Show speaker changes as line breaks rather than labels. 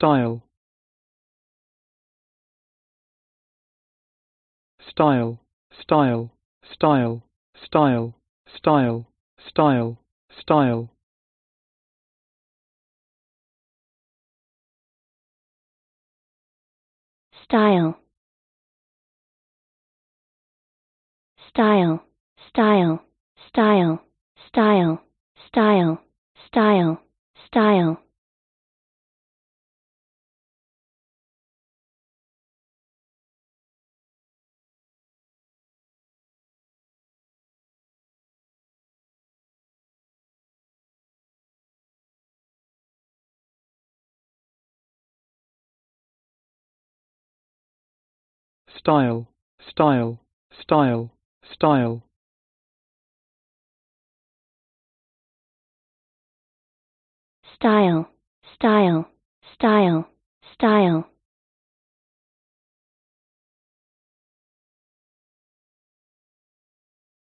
style style style style style style style style style
style style style style style style style
style, style, style, style. Style, style, style, style.